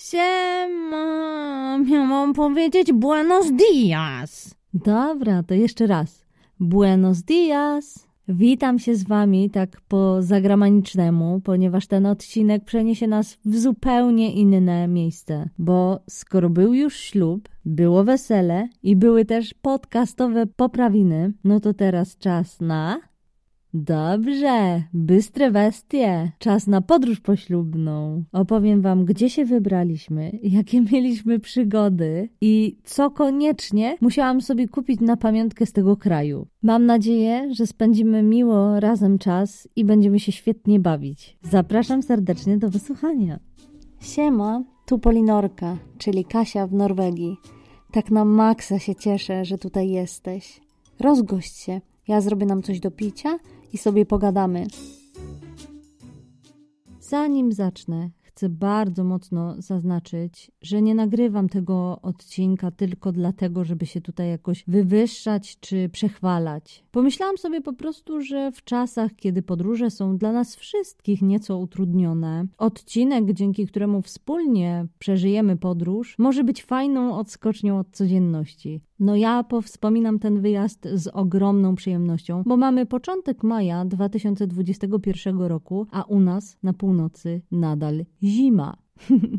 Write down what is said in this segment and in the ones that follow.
Siema, miałam powiedzieć buenos dias. Dobra, to jeszcze raz. Buenos dias. Witam się z wami tak po zagranicznemu, ponieważ ten odcinek przeniesie nas w zupełnie inne miejsce, bo skoro był już ślub, było wesele i były też podcastowe poprawiny, no to teraz czas na Dobrze, bystre bestie, czas na podróż poślubną. Opowiem wam, gdzie się wybraliśmy, jakie mieliśmy przygody i co koniecznie musiałam sobie kupić na pamiątkę z tego kraju. Mam nadzieję, że spędzimy miło razem czas i będziemy się świetnie bawić. Zapraszam serdecznie do wysłuchania. Siema, tu Polinorka, czyli Kasia w Norwegii. Tak na maksa się cieszę, że tutaj jesteś. Rozgość się, ja zrobię nam coś do picia – i sobie pogadamy. Zanim zacznę, chcę bardzo mocno zaznaczyć, że nie nagrywam tego odcinka tylko dlatego, żeby się tutaj jakoś wywyższać czy przechwalać. Pomyślałam sobie po prostu, że w czasach, kiedy podróże są dla nas wszystkich nieco utrudnione, odcinek, dzięki któremu wspólnie przeżyjemy podróż, może być fajną odskocznią od codzienności. No ja powspominam ten wyjazd z ogromną przyjemnością, bo mamy początek maja 2021 roku, a u nas na północy nadal zima.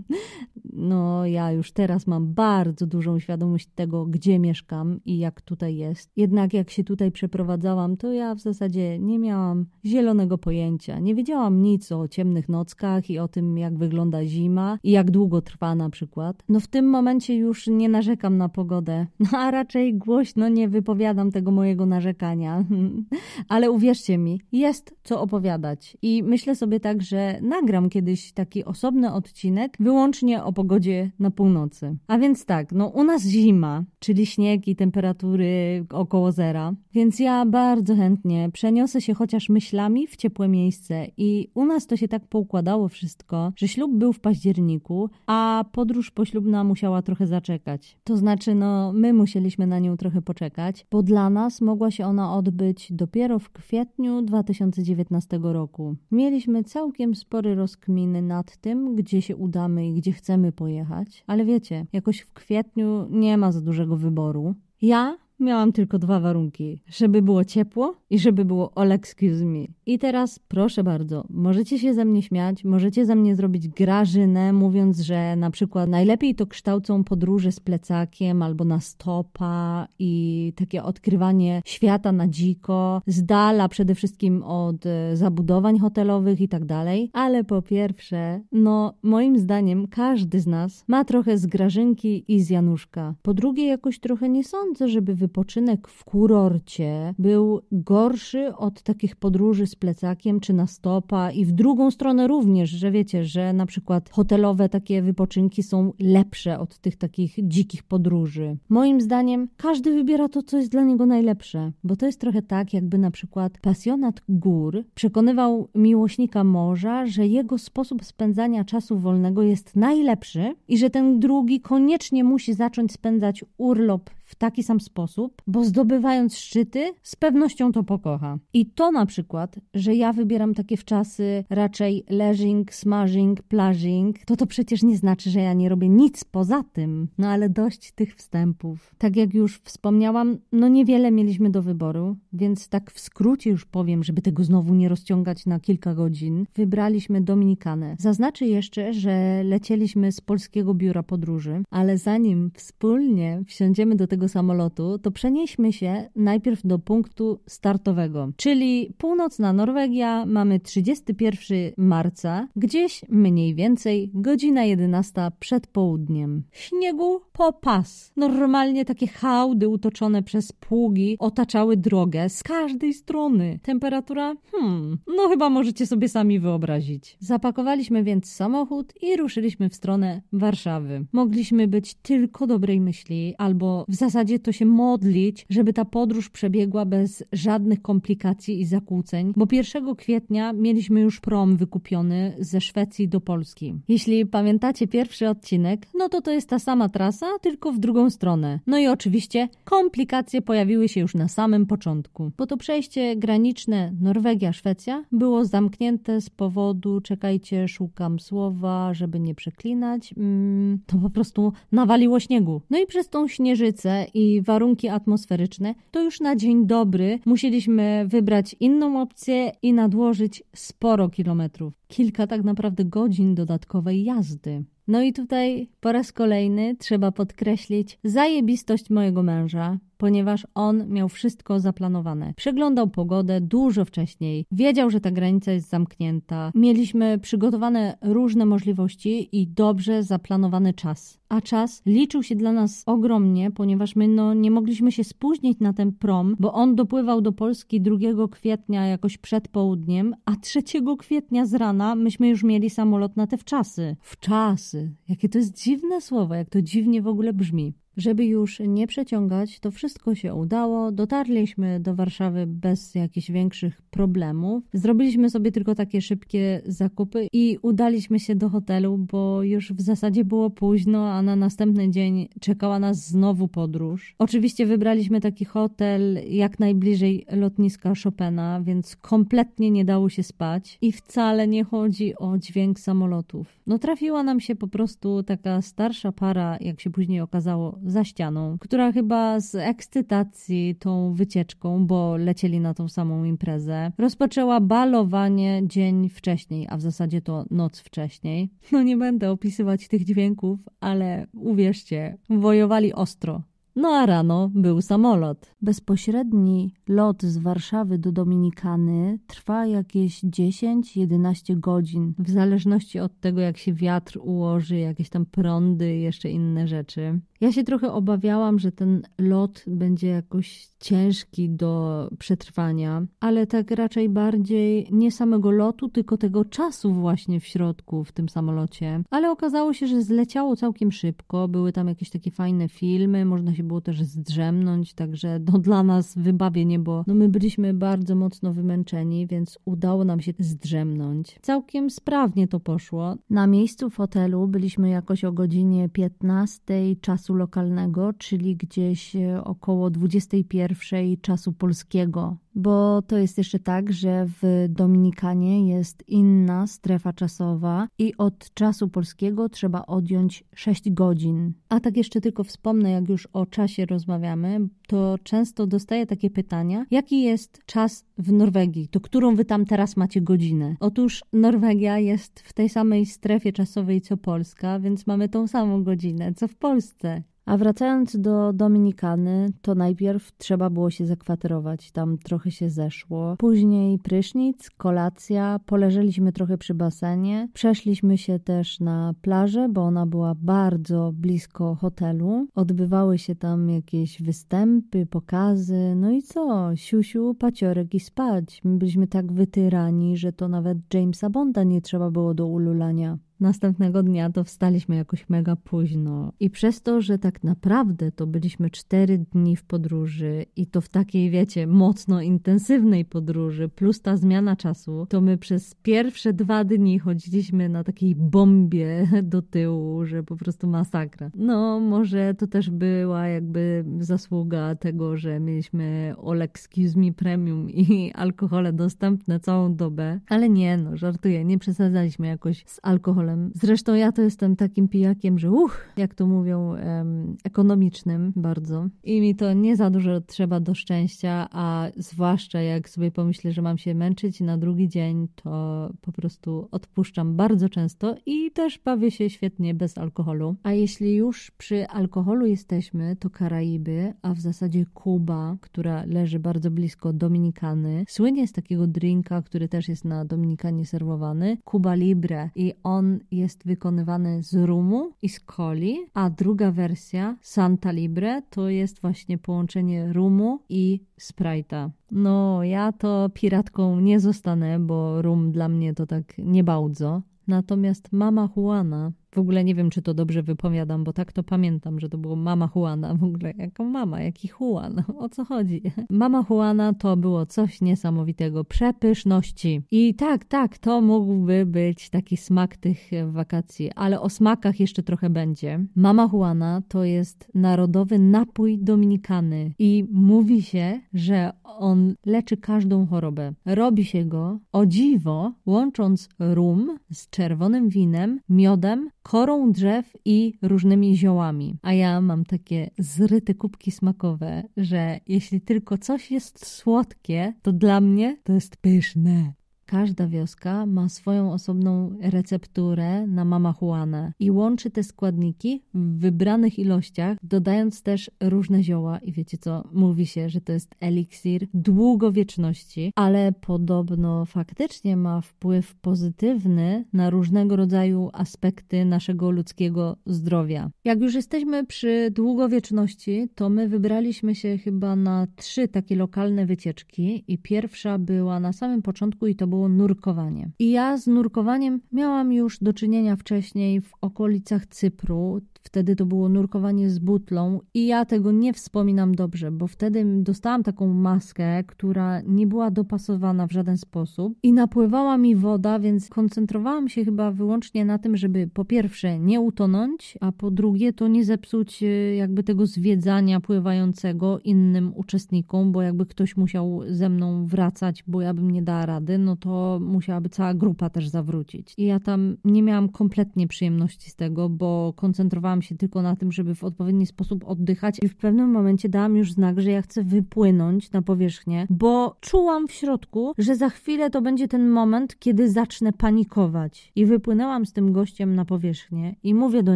no ja już teraz mam bardzo dużą świadomość tego, gdzie mieszkam i jak tutaj jest. Jednak jak się tutaj przeprowadzałam, to ja w zasadzie nie miałam zielonego pojęcia. Nie wiedziałam nic o ciemnych nockach i o tym, jak wygląda zima i jak długo trwa na przykład. No w tym momencie już nie narzekam na pogodę, no, a raczej głośno nie wypowiadam tego mojego narzekania. Ale uwierzcie mi, jest co opowiadać i myślę sobie tak, że nagram kiedyś taki osobny odcinek wyłącznie o o pogodzie na północy. A więc tak, no u nas zima, czyli śnieg i temperatury około zera, więc ja bardzo chętnie przeniosę się chociaż myślami w ciepłe miejsce i u nas to się tak poukładało wszystko, że ślub był w październiku, a podróż poślubna musiała trochę zaczekać. To znaczy, no my musieliśmy na nią trochę poczekać, bo dla nas mogła się ona odbyć dopiero w kwietniu 2019 roku. Mieliśmy całkiem spory rozkminy nad tym, gdzie się udamy i gdzie chcemy chcemy pojechać, ale wiecie, jakoś w kwietniu nie ma za dużego wyboru. Ja Miałam tylko dwa warunki: żeby było ciepło i żeby było all excuse me. I teraz proszę bardzo, możecie się ze mnie śmiać, możecie ze mnie zrobić grażynę, mówiąc, że na przykład najlepiej to kształcą podróże z plecakiem albo na stopa i takie odkrywanie świata na dziko, z dala przede wszystkim od e, zabudowań hotelowych i tak dalej. Ale po pierwsze, no moim zdaniem każdy z nas ma trochę z grażynki i z Januszka. Po drugie, jakoś trochę nie sądzę, żeby wy wypoczynek w kurorcie był gorszy od takich podróży z plecakiem czy na stopa i w drugą stronę również, że wiecie, że na przykład hotelowe takie wypoczynki są lepsze od tych takich dzikich podróży. Moim zdaniem każdy wybiera to, co jest dla niego najlepsze, bo to jest trochę tak, jakby na przykład pasjonat gór przekonywał miłośnika morza, że jego sposób spędzania czasu wolnego jest najlepszy i że ten drugi koniecznie musi zacząć spędzać urlop w taki sam sposób, bo zdobywając szczyty, z pewnością to pokocha. I to na przykład, że ja wybieram takie wczasy raczej leżing, smashing, plażing, to to przecież nie znaczy, że ja nie robię nic poza tym. No ale dość tych wstępów. Tak jak już wspomniałam, no niewiele mieliśmy do wyboru, więc tak w skrócie już powiem, żeby tego znowu nie rozciągać na kilka godzin, wybraliśmy Dominikanę. Zaznaczę jeszcze, że lecieliśmy z polskiego biura podróży, ale zanim wspólnie wsiądziemy do tego tego samolotu, to przenieśmy się najpierw do punktu startowego, czyli północna Norwegia, mamy 31 marca, gdzieś mniej więcej godzina 11 przed południem. Śniegu po pas. Normalnie takie hałdy utoczone przez pługi otaczały drogę z każdej strony. Temperatura? Hmm, no chyba możecie sobie sami wyobrazić. Zapakowaliśmy więc samochód i ruszyliśmy w stronę Warszawy. Mogliśmy być tylko dobrej myśli, albo w zasadzie zasadzie to się modlić, żeby ta podróż przebiegła bez żadnych komplikacji i zakłóceń, bo 1 kwietnia mieliśmy już prom wykupiony ze Szwecji do Polski. Jeśli pamiętacie pierwszy odcinek, no to to jest ta sama trasa, tylko w drugą stronę. No i oczywiście komplikacje pojawiły się już na samym początku, bo to przejście graniczne Norwegia-Szwecja było zamknięte z powodu, czekajcie, szukam słowa, żeby nie przeklinać, mm, to po prostu nawaliło śniegu. No i przez tą śnieżycę i warunki atmosferyczne, to już na dzień dobry musieliśmy wybrać inną opcję i nadłożyć sporo kilometrów. Kilka tak naprawdę godzin dodatkowej jazdy. No i tutaj po raz kolejny trzeba podkreślić zajebistość mojego męża, ponieważ on miał wszystko zaplanowane. Przeglądał pogodę dużo wcześniej, wiedział, że ta granica jest zamknięta. Mieliśmy przygotowane różne możliwości i dobrze zaplanowany czas. A czas liczył się dla nas ogromnie, ponieważ my no, nie mogliśmy się spóźnić na ten prom, bo on dopływał do Polski 2 kwietnia jakoś przed południem, a 3 kwietnia z rana myśmy już mieli samolot na te wczasy. Wczasy. Jakie to jest dziwne słowo, jak to dziwnie w ogóle brzmi. Żeby już nie przeciągać, to wszystko się udało. Dotarliśmy do Warszawy bez jakichś większych problemów. Zrobiliśmy sobie tylko takie szybkie zakupy i udaliśmy się do hotelu, bo już w zasadzie było późno, a na następny dzień czekała nas znowu podróż. Oczywiście wybraliśmy taki hotel jak najbliżej lotniska Chopina, więc kompletnie nie dało się spać i wcale nie chodzi o dźwięk samolotów. No trafiła nam się po prostu taka starsza para, jak się później okazało, za ścianą, która chyba z ekscytacji tą wycieczką, bo lecieli na tą samą imprezę, rozpoczęła balowanie dzień wcześniej, a w zasadzie to noc wcześniej. No nie będę opisywać tych dźwięków, ale uwierzcie, wojowali ostro. No a rano był samolot. Bezpośredni lot z Warszawy do Dominikany trwa jakieś 10-11 godzin. W zależności od tego, jak się wiatr ułoży, jakieś tam prądy, jeszcze inne rzeczy. Ja się trochę obawiałam, że ten lot będzie jakoś ciężki do przetrwania, ale tak raczej bardziej nie samego lotu, tylko tego czasu właśnie w środku, w tym samolocie. Ale okazało się, że zleciało całkiem szybko, były tam jakieś takie fajne filmy, można się było też zdrzemnąć, także no, dla nas wybawienie, bo no, my byliśmy bardzo mocno wymęczeni, więc udało nam się zdrzemnąć. Całkiem sprawnie to poszło. Na miejscu w hotelu byliśmy jakoś o godzinie 15 czasu czasu lokalnego, czyli gdzieś e, około 21 czasu polskiego bo to jest jeszcze tak, że w Dominikanie jest inna strefa czasowa i od czasu polskiego trzeba odjąć 6 godzin. A tak jeszcze tylko wspomnę, jak już o czasie rozmawiamy, to często dostaję takie pytania: jaki jest czas w Norwegii? To którą wy tam teraz macie godzinę? Otóż Norwegia jest w tej samej strefie czasowej co Polska, więc mamy tą samą godzinę co w Polsce. A wracając do Dominikany, to najpierw trzeba było się zakwaterować, tam trochę się zeszło. Później prysznic, kolacja, poleżeliśmy trochę przy basenie, przeszliśmy się też na plażę, bo ona była bardzo blisko hotelu. Odbywały się tam jakieś występy, pokazy, no i co, siusiu, paciorek i spać. My byliśmy tak wytyrani, że to nawet Jamesa Bonda nie trzeba było do ululania. Następnego dnia to wstaliśmy jakoś mega późno i przez to, że tak naprawdę to byliśmy cztery dni w podróży i to w takiej, wiecie, mocno intensywnej podróży, plus ta zmiana czasu, to my przez pierwsze dwa dni chodziliśmy na takiej bombie do tyłu, że po prostu masakra. No, może to też była jakby zasługa tego, że mieliśmy Olex Excuse Me Premium i alkohole dostępne całą dobę, ale nie, no żartuję, nie przesadzaliśmy jakoś z alkoholem Zresztą ja to jestem takim pijakiem, że uch, jak to mówią, em, ekonomicznym bardzo. I mi to nie za dużo trzeba do szczęścia, a zwłaszcza jak sobie pomyślę, że mam się męczyć na drugi dzień, to po prostu odpuszczam bardzo często i też bawię się świetnie bez alkoholu. A jeśli już przy alkoholu jesteśmy, to Karaiby, a w zasadzie Kuba, która leży bardzo blisko Dominikany, słynie z takiego drinka, który też jest na Dominikanie serwowany, Kuba Libre. I on jest wykonywany z rumu i z coli, a druga wersja Santa Libre to jest właśnie połączenie rumu i Sprite'a. No, ja to piratką nie zostanę, bo rum dla mnie to tak nie bałdzo. Natomiast mama Juana w ogóle nie wiem, czy to dobrze wypowiadam, bo tak to pamiętam, że to było Mama Juana. W ogóle jaką mama, jaki Juan? O co chodzi? Mama Juana to było coś niesamowitego. Przepyszności. I tak, tak, to mógłby być taki smak tych wakacji, ale o smakach jeszcze trochę będzie. Mama Juana to jest narodowy napój Dominikany i mówi się, że on leczy każdą chorobę. Robi się go o dziwo, łącząc rum z czerwonym winem, miodem, korą drzew i różnymi ziołami. A ja mam takie zryte kubki smakowe, że jeśli tylko coś jest słodkie, to dla mnie to jest pyszne. Każda wioska ma swoją osobną recepturę na mamachuanę i łączy te składniki w wybranych ilościach, dodając też różne zioła. I wiecie co, mówi się, że to jest eliksir długowieczności, ale podobno faktycznie ma wpływ pozytywny na różnego rodzaju aspekty naszego ludzkiego zdrowia. Jak już jesteśmy przy długowieczności, to my wybraliśmy się chyba na trzy takie lokalne wycieczki i pierwsza była na samym początku i to było nurkowanie. I ja z nurkowaniem miałam już do czynienia wcześniej w okolicach Cypru. Wtedy to było nurkowanie z butlą i ja tego nie wspominam dobrze, bo wtedy dostałam taką maskę, która nie była dopasowana w żaden sposób i napływała mi woda, więc koncentrowałam się chyba wyłącznie na tym, żeby po pierwsze nie utonąć, a po drugie to nie zepsuć e, jakby tego zwiedzania pływającego innym uczestnikom, bo jakby ktoś musiał ze mną wracać, bo ja bym nie dała rady, no to musiałaby cała grupa też zawrócić. I ja tam nie miałam kompletnie przyjemności z tego, bo koncentrowałam skupiałam się tylko na tym, żeby w odpowiedni sposób oddychać i w pewnym momencie dałam już znak, że ja chcę wypłynąć na powierzchnię, bo czułam w środku, że za chwilę to będzie ten moment, kiedy zacznę panikować. I wypłynęłam z tym gościem na powierzchnię i mówię do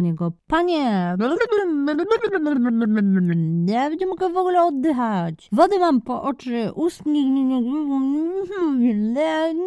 niego: Panie, ja będę mogła w ogóle oddychać. Wody mam po oczy, ust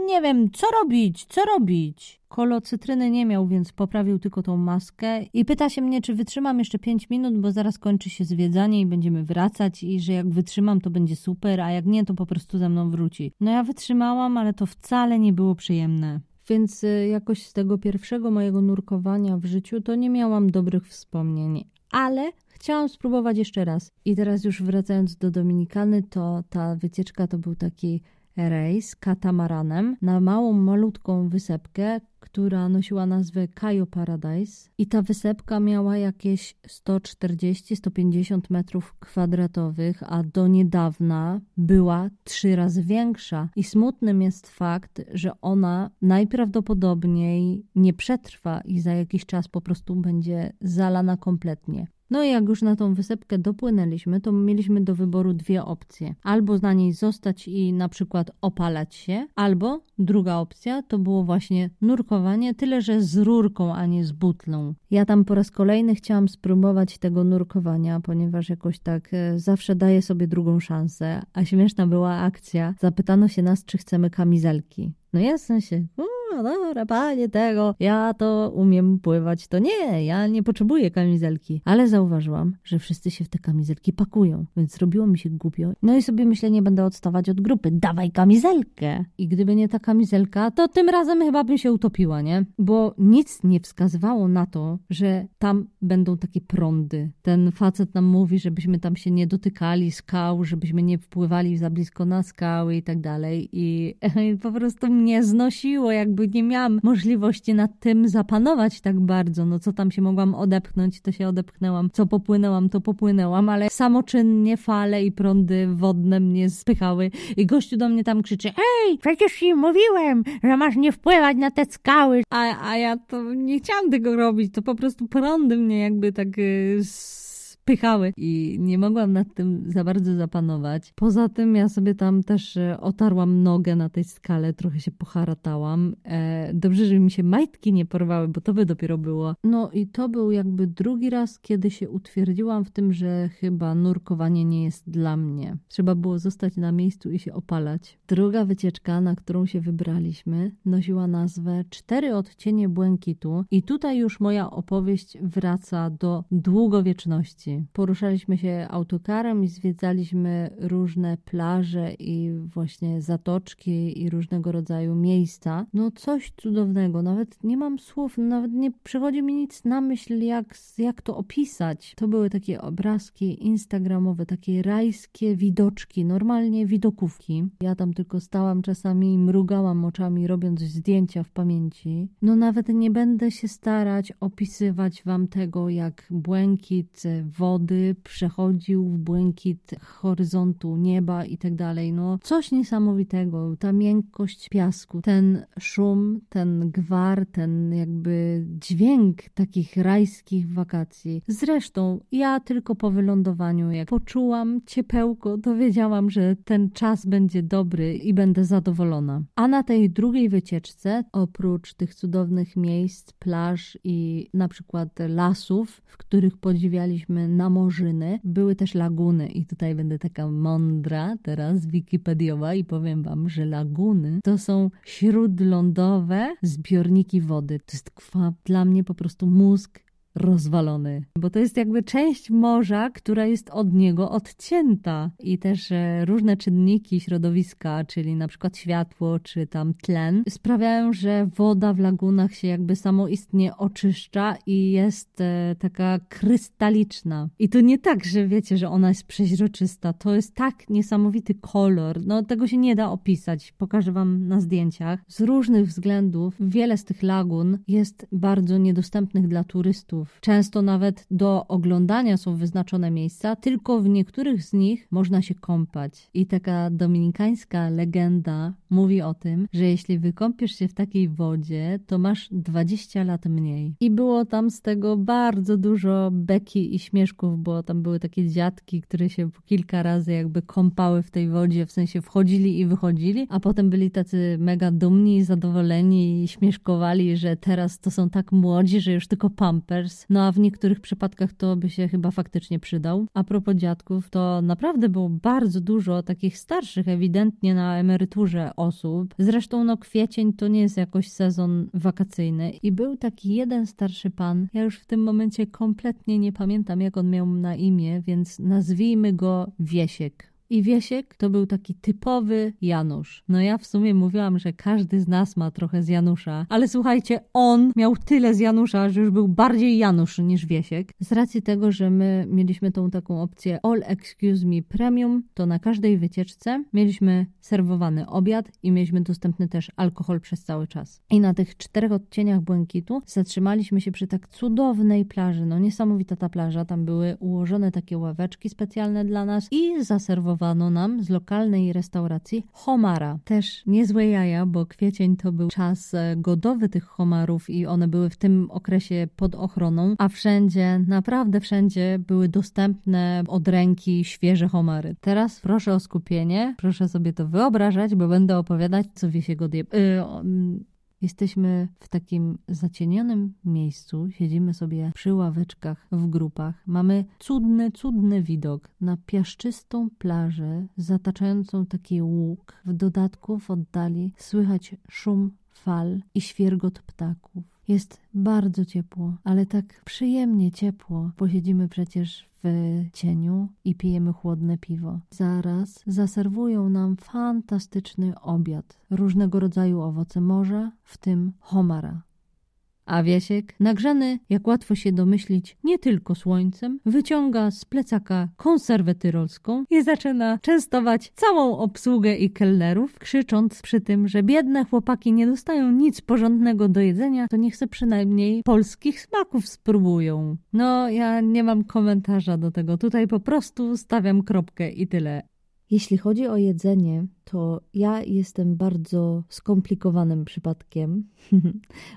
nie wiem, co robić, co robić cytryny nie miał, więc poprawił tylko tą maskę i pyta się mnie, czy wytrzymam jeszcze 5 minut, bo zaraz kończy się zwiedzanie i będziemy wracać i że jak wytrzymam, to będzie super, a jak nie, to po prostu ze mną wróci. No ja wytrzymałam, ale to wcale nie było przyjemne. Więc y, jakoś z tego pierwszego mojego nurkowania w życiu to nie miałam dobrych wspomnień, ale chciałam spróbować jeszcze raz. I teraz już wracając do Dominikany, to ta wycieczka to był taki rejs katamaranem na małą, malutką wysepkę, która nosiła nazwę Cayo Paradise i ta wysepka miała jakieś 140-150 metrów kwadratowych, a do niedawna była trzy razy większa. I smutnym jest fakt, że ona najprawdopodobniej nie przetrwa i za jakiś czas po prostu będzie zalana kompletnie. No i jak już na tą wysepkę dopłynęliśmy, to mieliśmy do wyboru dwie opcje. Albo na niej zostać i na przykład opalać się, albo druga opcja to było właśnie nurkowanie, tyle że z rurką, a nie z butlą. Ja tam po raz kolejny chciałam spróbować tego nurkowania, ponieważ jakoś tak e, zawsze daję sobie drugą szansę, a śmieszna była akcja. Zapytano się nas, czy chcemy kamizelki. No ja się, sensie, no dobra, panie tego, ja to umiem pływać, to nie, ja nie potrzebuję kamizelki. Ale zauważyłam, że wszyscy się w te kamizelki pakują, więc zrobiło mi się głupio. No i sobie myślę, nie będę odstawać od grupy, dawaj kamizelkę. I gdyby nie ta kamizelka, to tym razem chyba bym się utopiła, nie? Bo nic nie wskazywało na to, że tam będą takie prądy. Ten facet nam mówi, żebyśmy tam się nie dotykali skał, żebyśmy nie wpływali za blisko na skały i tak dalej. I po prostu mnie znosiło, jakby nie miałam możliwości nad tym zapanować tak bardzo. No co tam się mogłam odepchnąć, to się odepchnęłam. Co popłynęłam, to popłynęłam, ale samoczynnie fale i prądy wodne mnie spychały i gościu do mnie tam krzyczy, ej, przecież ci mówiłem, że masz nie wpływać na te skały. A, a ja to nie chciałam tego robić, to po prostu prądy mnie jakby tak... Yy, wpychały i nie mogłam nad tym za bardzo zapanować. Poza tym ja sobie tam też e, otarłam nogę na tej skale, trochę się poharatałam. E, dobrze, że mi się majtki nie porwały, bo to by dopiero było. No i to był jakby drugi raz, kiedy się utwierdziłam w tym, że chyba nurkowanie nie jest dla mnie. Trzeba było zostać na miejscu i się opalać. Druga wycieczka, na którą się wybraliśmy, nosiła nazwę Cztery odcienie błękitu i tutaj już moja opowieść wraca do długowieczności. Poruszaliśmy się autokarem i zwiedzaliśmy różne plaże i właśnie zatoczki i różnego rodzaju miejsca. No coś cudownego, nawet nie mam słów, nawet nie przychodzi mi nic na myśl, jak, jak to opisać. To były takie obrazki instagramowe, takie rajskie widoczki, normalnie widokówki. Ja tam tylko stałam czasami i mrugałam oczami, robiąc zdjęcia w pamięci. No nawet nie będę się starać opisywać wam tego, jak błękit wody, przechodził w błękit horyzontu nieba i tak dalej. No, coś niesamowitego. Ta miękkość piasku, ten szum, ten gwar, ten jakby dźwięk takich rajskich wakacji. Zresztą ja tylko po wylądowaniu, jak poczułam ciepełko, to wiedziałam, że ten czas będzie dobry i będę zadowolona. A na tej drugiej wycieczce, oprócz tych cudownych miejsc, plaż i na przykład lasów, w których podziwialiśmy Morzyny. były też laguny i tutaj będę taka mądra teraz, wikipediowa i powiem wam, że laguny to są śródlądowe zbiorniki wody. To jest kwa, dla mnie po prostu mózg rozwalony, bo to jest jakby część morza, która jest od niego odcięta i też e, różne czynniki środowiska, czyli na przykład światło czy tam tlen, sprawiają, że woda w lagunach się jakby samoistnie oczyszcza i jest e, taka krystaliczna. I to nie tak, że wiecie, że ona jest przeźroczysta, to jest tak niesamowity kolor, no tego się nie da opisać, pokażę wam na zdjęciach. Z różnych względów wiele z tych lagun jest bardzo niedostępnych dla turystów, Często nawet do oglądania są wyznaczone miejsca, tylko w niektórych z nich można się kąpać. I taka dominikańska legenda mówi o tym, że jeśli wykąpiesz się w takiej wodzie, to masz 20 lat mniej. I było tam z tego bardzo dużo beki i śmieszków, bo tam były takie dziadki, które się kilka razy jakby kąpały w tej wodzie, w sensie wchodzili i wychodzili, a potem byli tacy mega dumni, zadowoleni i śmieszkowali, że teraz to są tak młodzi, że już tylko pamper no a w niektórych przypadkach to by się chyba faktycznie przydał. A propos dziadków, to naprawdę było bardzo dużo takich starszych, ewidentnie na emeryturze osób. Zresztą no kwiecień to nie jest jakoś sezon wakacyjny i był taki jeden starszy pan, ja już w tym momencie kompletnie nie pamiętam jak on miał na imię, więc nazwijmy go Wiesiek. I Wiesiek to był taki typowy Janusz. No ja w sumie mówiłam, że każdy z nas ma trochę z Janusza, ale słuchajcie, on miał tyle z Janusza, że już był bardziej Janusz niż Wiesiek. Z racji tego, że my mieliśmy tą taką opcję All Excuse Me Premium, to na każdej wycieczce mieliśmy serwowany obiad i mieliśmy dostępny też alkohol przez cały czas. I na tych czterech odcieniach błękitu zatrzymaliśmy się przy tak cudownej plaży. No niesamowita ta plaża, tam były ułożone takie ławeczki specjalne dla nas i zaserwowane zaproponowano nam z lokalnej restauracji homara. Też niezłe jaja, bo kwiecień to był czas e, godowy tych homarów i one były w tym okresie pod ochroną, a wszędzie, naprawdę wszędzie były dostępne od ręki świeże homary. Teraz proszę o skupienie, proszę sobie to wyobrażać, bo będę opowiadać, co wie się Yy, Jesteśmy w takim zacienionym miejscu, siedzimy sobie przy ławeczkach w grupach. Mamy cudny, cudny widok na piaszczystą plażę zataczającą taki łuk. W dodatku w oddali słychać szum fal i świergot ptaków. Jest bardzo ciepło, ale tak przyjemnie ciepło, bo siedzimy przecież w cieniu i pijemy chłodne piwo. Zaraz zaserwują nam fantastyczny obiad, różnego rodzaju owoce morza, w tym homara. A Wiesiek, nagrzany, jak łatwo się domyślić, nie tylko słońcem, wyciąga z plecaka konserwę tyrolską i zaczyna częstować całą obsługę i kelnerów, krzycząc przy tym, że biedne chłopaki nie dostają nic porządnego do jedzenia, to niech se przynajmniej polskich smaków spróbują. No, ja nie mam komentarza do tego. Tutaj po prostu stawiam kropkę i tyle. Jeśli chodzi o jedzenie, to ja jestem bardzo skomplikowanym przypadkiem.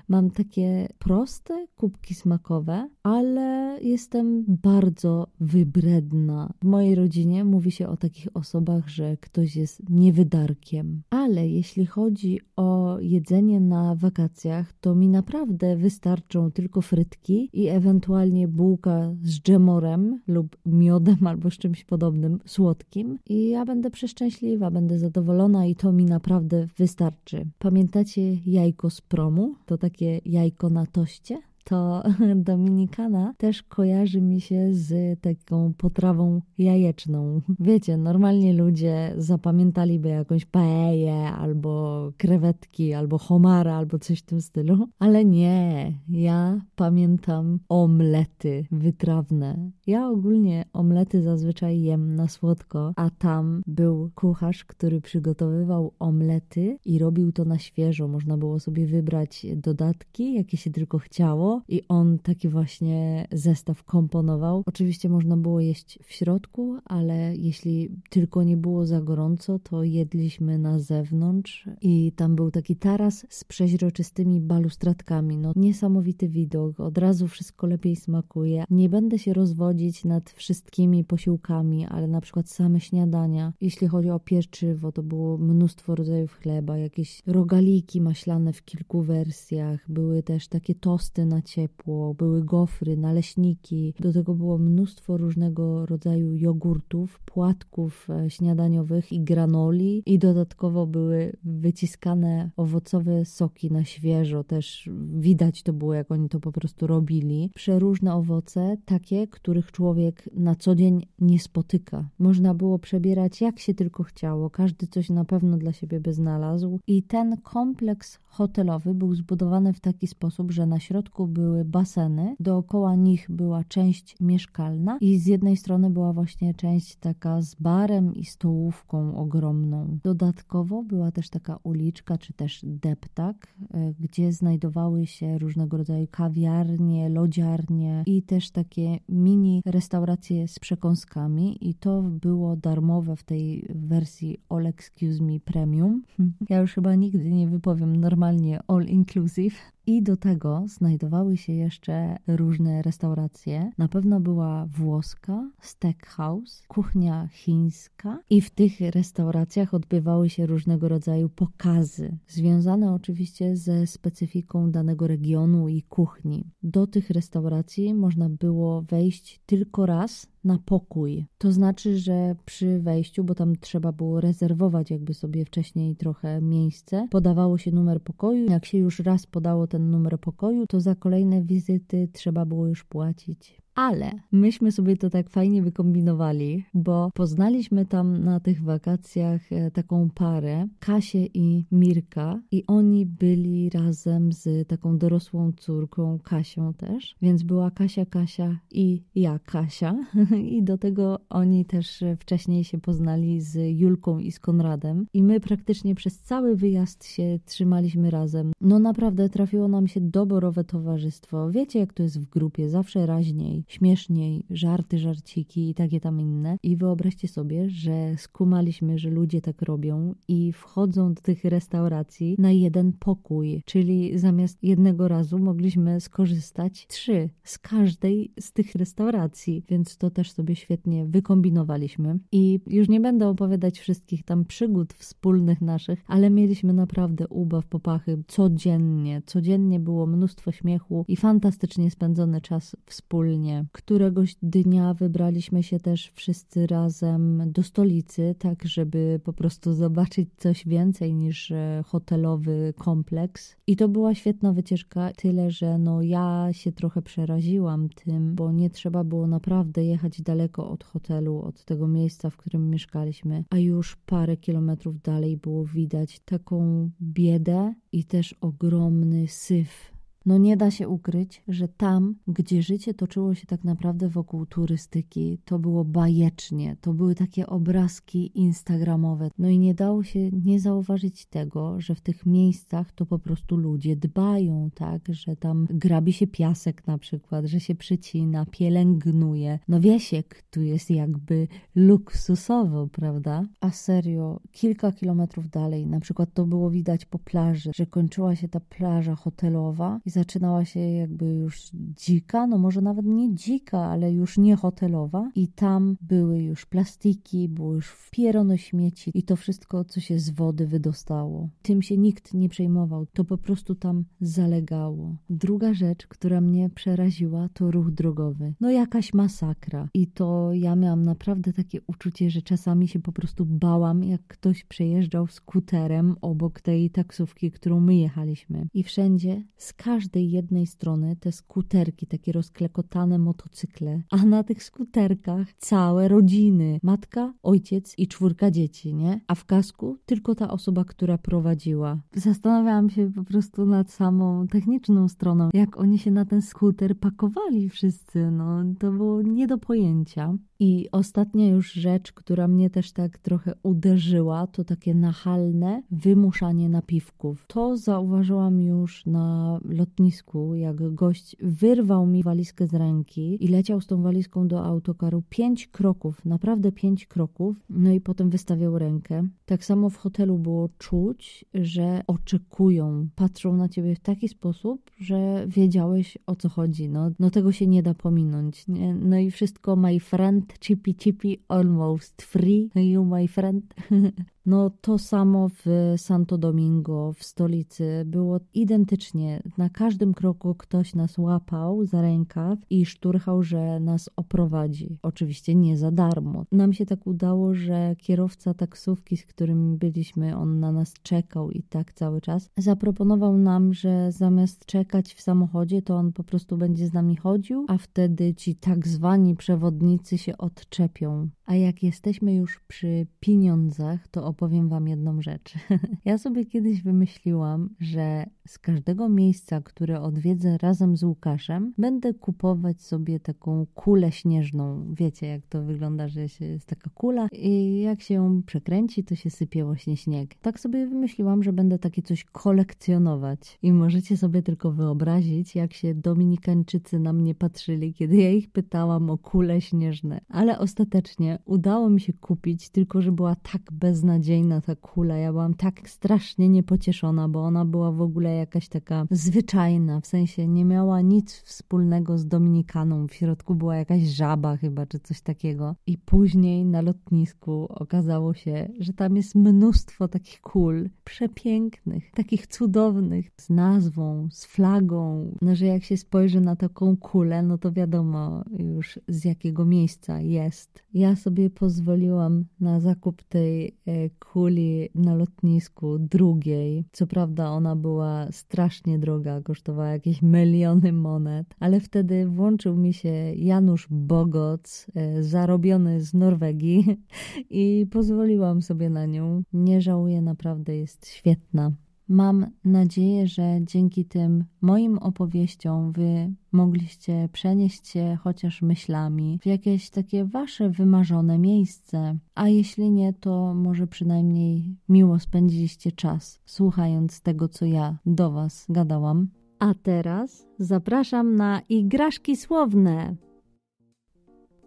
Mam takie proste kubki smakowe, ale jestem bardzo wybredna. W mojej rodzinie mówi się o takich osobach, że ktoś jest niewydarkiem. Ale jeśli chodzi o jedzenie na wakacjach, to mi naprawdę wystarczą tylko frytki i ewentualnie bułka z dżemorem lub miodem albo z czymś podobnym słodkim. I ja będę przeszczęśliwa, będę zadowolona i to mi naprawdę wystarczy. Pamiętacie jajko z promu? To takie jajko na toście? to Dominikana też kojarzy mi się z taką potrawą jajeczną. Wiecie, normalnie ludzie zapamiętaliby jakąś paeję, albo krewetki, albo homara, albo coś w tym stylu, ale nie. Ja pamiętam omlety wytrawne. Ja ogólnie omlety zazwyczaj jem na słodko, a tam był kucharz, który przygotowywał omlety i robił to na świeżo. Można było sobie wybrać dodatki, jakie się tylko chciało, i on taki właśnie zestaw komponował. Oczywiście można było jeść w środku, ale jeśli tylko nie było za gorąco, to jedliśmy na zewnątrz i tam był taki taras z przeźroczystymi balustradkami. No niesamowity widok, od razu wszystko lepiej smakuje. Nie będę się rozwodzić nad wszystkimi posiłkami, ale na przykład same śniadania. Jeśli chodzi o pieczywo, to było mnóstwo rodzajów chleba, jakieś rogaliki maślane w kilku wersjach, były też takie tosty na ciepło, były gofry, naleśniki, do tego było mnóstwo różnego rodzaju jogurtów, płatków e, śniadaniowych i granoli i dodatkowo były wyciskane owocowe soki na świeżo, też widać to było, jak oni to po prostu robili. Przeróżne owoce, takie, których człowiek na co dzień nie spotyka. Można było przebierać jak się tylko chciało, każdy coś na pewno dla siebie by znalazł i ten kompleks hotelowy był zbudowany w taki sposób, że na środku były baseny, dookoła nich była część mieszkalna i z jednej strony była właśnie część taka z barem i stołówką ogromną. Dodatkowo była też taka uliczka, czy też deptak, e, gdzie znajdowały się różnego rodzaju kawiarnie, lodziarnie i też takie mini restauracje z przekąskami i to było darmowe w tej wersji All Excuse Me Premium. Ja już chyba nigdy nie wypowiem normalnie All Inclusive, i do tego znajdowały się jeszcze różne restauracje. Na pewno była włoska, steakhouse, kuchnia chińska. I w tych restauracjach odbywały się różnego rodzaju pokazy, związane oczywiście ze specyfiką danego regionu i kuchni. Do tych restauracji można było wejść tylko raz na pokój. To znaczy, że przy wejściu, bo tam trzeba było rezerwować jakby sobie wcześniej trochę miejsce, podawało się numer pokoju. Jak się już raz podało ten numer pokoju, to za kolejne wizyty trzeba było już płacić. Ale myśmy sobie to tak fajnie wykombinowali, bo poznaliśmy tam na tych wakacjach e, taką parę, Kasię i Mirka, i oni byli razem z taką dorosłą córką, Kasią też, więc była Kasia, Kasia i ja, Kasia. I do tego oni też wcześniej się poznali z Julką i z Konradem, i my praktycznie przez cały wyjazd się trzymaliśmy razem. No naprawdę trafiło nam się doborowe towarzystwo. Wiecie, jak to jest w grupie, zawsze raźniej śmieszniej, żarty, żarciki i takie tam inne. I wyobraźcie sobie, że skumaliśmy, że ludzie tak robią i wchodzą do tych restauracji na jeden pokój, czyli zamiast jednego razu mogliśmy skorzystać trzy z każdej z tych restauracji, więc to też sobie świetnie wykombinowaliśmy. I już nie będę opowiadać wszystkich tam przygód wspólnych naszych, ale mieliśmy naprawdę ubaw popachy codziennie. Codziennie było mnóstwo śmiechu i fantastycznie spędzony czas wspólnie Któregoś dnia wybraliśmy się też wszyscy razem do stolicy, tak żeby po prostu zobaczyć coś więcej niż e, hotelowy kompleks. I to była świetna wycieczka, tyle że no ja się trochę przeraziłam tym, bo nie trzeba było naprawdę jechać daleko od hotelu, od tego miejsca, w którym mieszkaliśmy, a już parę kilometrów dalej było widać taką biedę i też ogromny syf no nie da się ukryć, że tam, gdzie życie toczyło się tak naprawdę wokół turystyki, to było bajecznie, to były takie obrazki instagramowe. No i nie dało się nie zauważyć tego, że w tych miejscach to po prostu ludzie dbają, tak, że tam grabi się piasek na przykład, że się przycina, pielęgnuje. No wiesiek tu jest jakby luksusowo, prawda? A serio, kilka kilometrów dalej, na przykład to było widać po plaży, że kończyła się ta plaża hotelowa i zaczynała się jakby już dzika, no może nawet nie dzika, ale już nie hotelowa i tam były już plastiki, było już wpierone śmieci i to wszystko, co się z wody wydostało. Tym się nikt nie przejmował, to po prostu tam zalegało. Druga rzecz, która mnie przeraziła, to ruch drogowy. No jakaś masakra i to ja miałam naprawdę takie uczucie, że czasami się po prostu bałam, jak ktoś przejeżdżał skuterem obok tej taksówki, którą my jechaliśmy. I wszędzie z każdym każdej jednej strony te skuterki, takie rozklekotane motocykle, a na tych skuterkach całe rodziny, matka, ojciec i czwórka dzieci, nie? A w kasku tylko ta osoba, która prowadziła. Zastanawiałam się po prostu nad samą techniczną stroną, jak oni się na ten skuter pakowali wszyscy, no to było nie do pojęcia. I ostatnia już rzecz, która mnie też tak trochę uderzyła, to takie nachalne wymuszanie napiwków. To zauważyłam już na lotnisku, jak gość wyrwał mi walizkę z ręki i leciał z tą walizką do autokaru pięć kroków, naprawdę pięć kroków, no i potem wystawiał rękę. Tak samo w hotelu było czuć, że oczekują, patrzą na ciebie w taki sposób, że wiedziałeś o co chodzi. No, no tego się nie da pominąć. Nie? No i wszystko my friend Chippy Chippy almost free, you my friend. No to samo w Santo Domingo, w stolicy, było identycznie. Na każdym kroku ktoś nas łapał za rękaw i szturchał, że nas oprowadzi. Oczywiście nie za darmo. Nam się tak udało, że kierowca taksówki, z którym byliśmy, on na nas czekał i tak cały czas, zaproponował nam, że zamiast czekać w samochodzie, to on po prostu będzie z nami chodził, a wtedy ci tak zwani przewodnicy się odczepią. A jak jesteśmy już przy pieniądzach, to opowiem Wam jedną rzecz. ja sobie kiedyś wymyśliłam, że z każdego miejsca, które odwiedzę razem z Łukaszem, będę kupować sobie taką kulę śnieżną. Wiecie, jak to wygląda, że jest taka kula i jak się ją przekręci, to się sypie właśnie śnieg. Tak sobie wymyśliłam, że będę takie coś kolekcjonować. I możecie sobie tylko wyobrazić, jak się Dominikańczycy na mnie patrzyli, kiedy ja ich pytałam o kule śnieżne. Ale ostatecznie udało mi się kupić, tylko że była tak beznadziejna ta kula. Ja byłam tak strasznie niepocieszona, bo ona była w ogóle jakaś taka zwyczajna, w sensie nie miała nic wspólnego z Dominikaną. W środku była jakaś żaba chyba, czy coś takiego. I później na lotnisku okazało się, że tam jest mnóstwo takich kul przepięknych, takich cudownych, z nazwą, z flagą. No, że jak się spojrzy na taką kulę, no to wiadomo już z jakiego miejsca jest. Ja sobie pozwoliłam na zakup tej e, kuli na lotnisku drugiej. Co prawda ona była strasznie droga, kosztowała jakieś miliony monet, ale wtedy włączył mi się Janusz Bogoc, e, zarobiony z Norwegii i pozwoliłam sobie na nią. Nie żałuję, naprawdę jest świetna. Mam nadzieję, że dzięki tym moim opowieściom Wy mogliście przenieść się chociaż myślami w jakieś takie Wasze wymarzone miejsce, a jeśli nie, to może przynajmniej miło spędziliście czas słuchając tego, co ja do Was gadałam. A teraz zapraszam na igraszki słowne.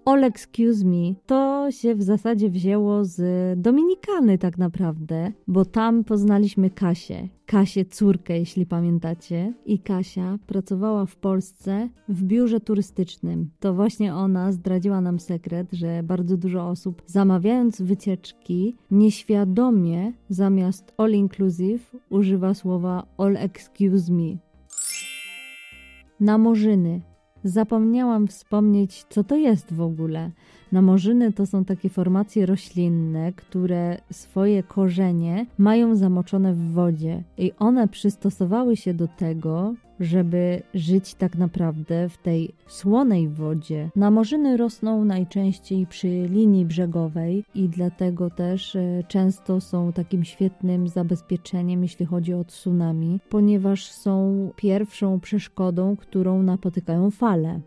All Excuse Me to się w zasadzie wzięło z Dominikany tak naprawdę, bo tam poznaliśmy Kasię. Kasię córkę, jeśli pamiętacie. I Kasia pracowała w Polsce w biurze turystycznym. To właśnie ona zdradziła nam sekret, że bardzo dużo osób zamawiając wycieczki nieświadomie zamiast all inclusive używa słowa all excuse me. Na Morzyny zapomniałam wspomnieć, co to jest w ogóle. Namorzyny to są takie formacje roślinne, które swoje korzenie mają zamoczone w wodzie i one przystosowały się do tego, żeby żyć tak naprawdę w tej słonej wodzie. Namorzyny rosną najczęściej przy linii brzegowej i dlatego też e, często są takim świetnym zabezpieczeniem, jeśli chodzi o tsunami, ponieważ są pierwszą przeszkodą, którą napotykają fale.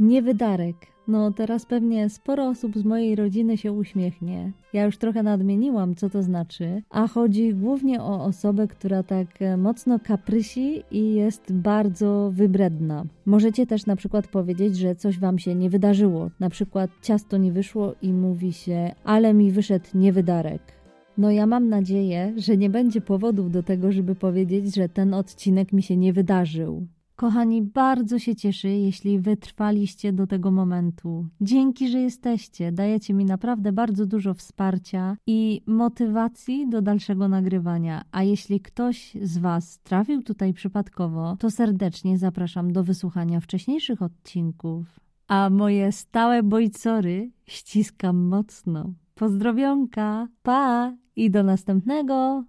Nie wydarek. No teraz pewnie sporo osób z mojej rodziny się uśmiechnie. Ja już trochę nadmieniłam, co to znaczy, a chodzi głównie o osobę, która tak e, mocno kaprysi i jest bardzo wybredna. Możecie też na przykład powiedzieć, że coś wam się nie wydarzyło. Na przykład ciasto nie wyszło i mówi się, ale mi wyszedł niewydarek. No ja mam nadzieję, że nie będzie powodów do tego, żeby powiedzieć, że ten odcinek mi się nie wydarzył. Kochani, bardzo się cieszę, jeśli wytrwaliście do tego momentu. Dzięki, że jesteście. Dajecie mi naprawdę bardzo dużo wsparcia i motywacji do dalszego nagrywania. A jeśli ktoś z Was trafił tutaj przypadkowo, to serdecznie zapraszam do wysłuchania wcześniejszych odcinków. A moje stałe bojcory ściskam mocno. Pozdrowionka, pa i do następnego!